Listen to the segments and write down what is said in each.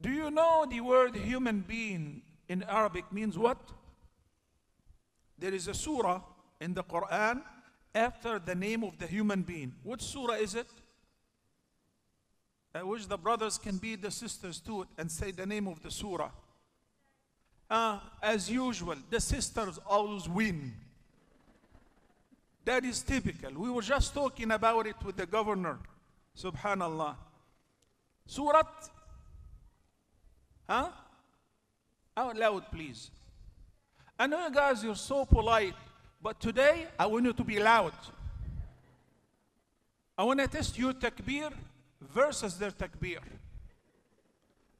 Do you know the word human being in Arabic means what? There is a surah in the Quran after the name of the human being. Which surah is it? I wish the brothers can be the sisters to it and say the name of the surah. Uh, as usual, the sisters always win. That is typical. We were just talking about it with the governor. Subhanallah. Surah Huh? Out loud, please. I know you guys, you're so polite, but today I want you to be loud. I want to test your takbir versus their takbir.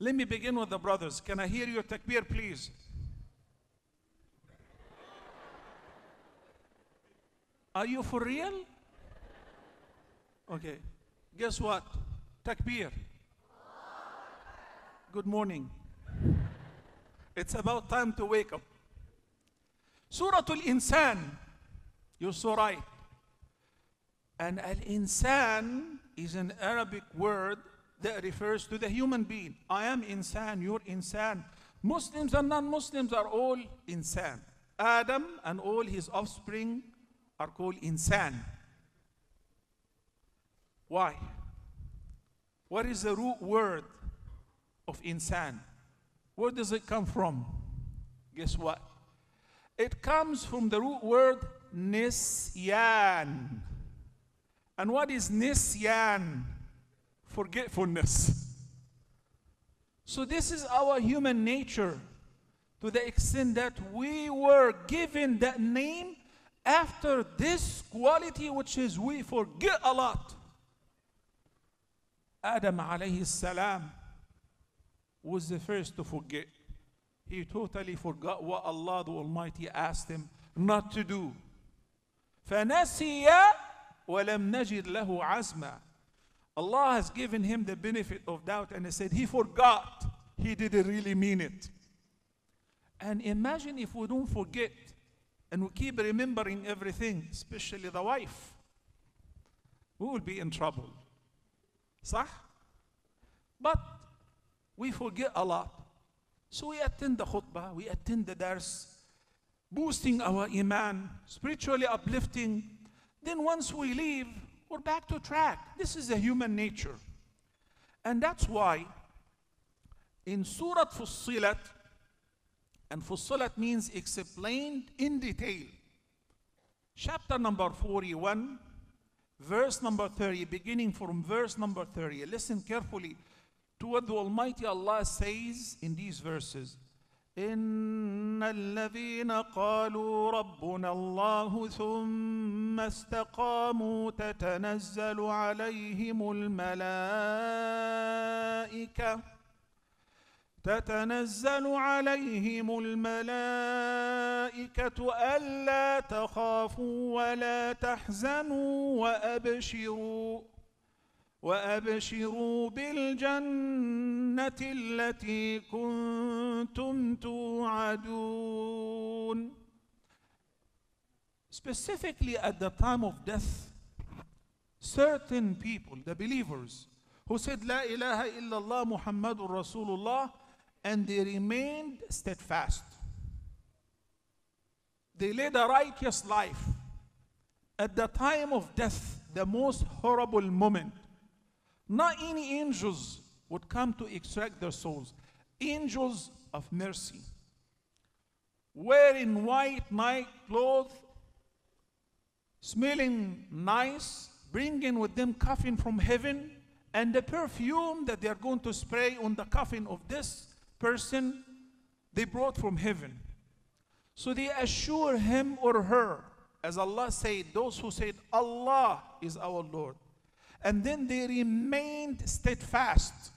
Let me begin with the brothers. Can I hear your takbir, please? Are you for real? Okay. Guess what? Takbir good morning. It's about time to wake up. Surah Al-Insan, you're so right. And Al-Insan is an Arabic word that refers to the human being. I am insan, you're insan. Muslims and non-Muslims are all insan. Adam and all his offspring are called insan. Why? What is the root word of insan. Where does it come from? Guess what? It comes from the root word nisyan. And what is nisyan? Forgetfulness. So, this is our human nature to the extent that we were given that name after this quality, which is we forget a lot. Adam alayhi salam was the first to forget. He totally forgot what Allah the Almighty asked him not to do. فَنَسِيَ وَلَمْ نَجِدْ لَهُ عَزْمًا Allah has given him the benefit of doubt and he said he forgot. He didn't really mean it. And imagine if we don't forget and we keep remembering everything, especially the wife, we will be in trouble. صح? But we forget a lot. So we attend the khutbah, we attend the dars, boosting our iman, spiritually uplifting. Then once we leave, we're back to track. This is a human nature. And that's why in Surah Fussilat, and Fussilat means explained in detail. Chapter number 41, verse number 30, beginning from verse number 30. Listen carefully. to what the Almighty Allah says in these verses. إن الذين قالوا ربنا الله ثم استقاموا تتنزل عليهم الملائكة تتنزل عليهم الملائكة ألا تخافوا ولا تحزنوا وأبشروا وأبشروا بالجنة التي كنتم توعدون Specifically at the time of death, certain people, the believers, who said لا اله الا الله محمد رسول الله and they remained steadfast. They led a righteous life. At the time of death, the most horrible moment, Not any angels would come to extract their souls. Angels of mercy, wearing white night clothes, smelling nice, bringing with them coffin from heaven, and the perfume that they are going to spray on the coffin of this person they brought from heaven. So they assure him or her, as Allah said, those who said, Allah is our Lord. And then they remained steadfast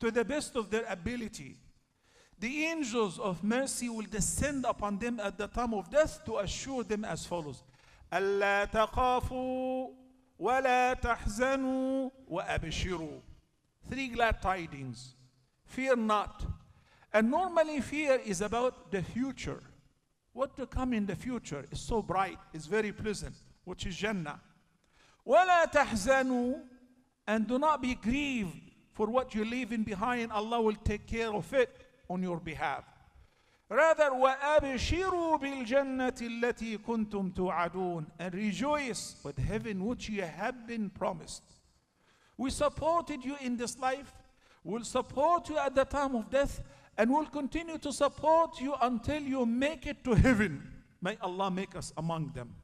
to the best of their ability. The angels of mercy will descend upon them at the time of death to assure them as follows. Three glad tidings. Fear not. And normally fear is about the future. What to come in the future is so bright, is very pleasant, which is Jannah. وَلَا تَحْزَنُوا And do not be grieved for what you're leaving behind. Allah will take care of it on your behalf. Rather, وَأَبْشِرُوا بِالْجَنَّةِ الَّتِي كُنْتُمْ تُوعَدُونَ And rejoice with heaven which you have been promised. We supported you in this life. We'll support you at the time of death. And we'll continue to support you until you make it to heaven. May Allah make us among them.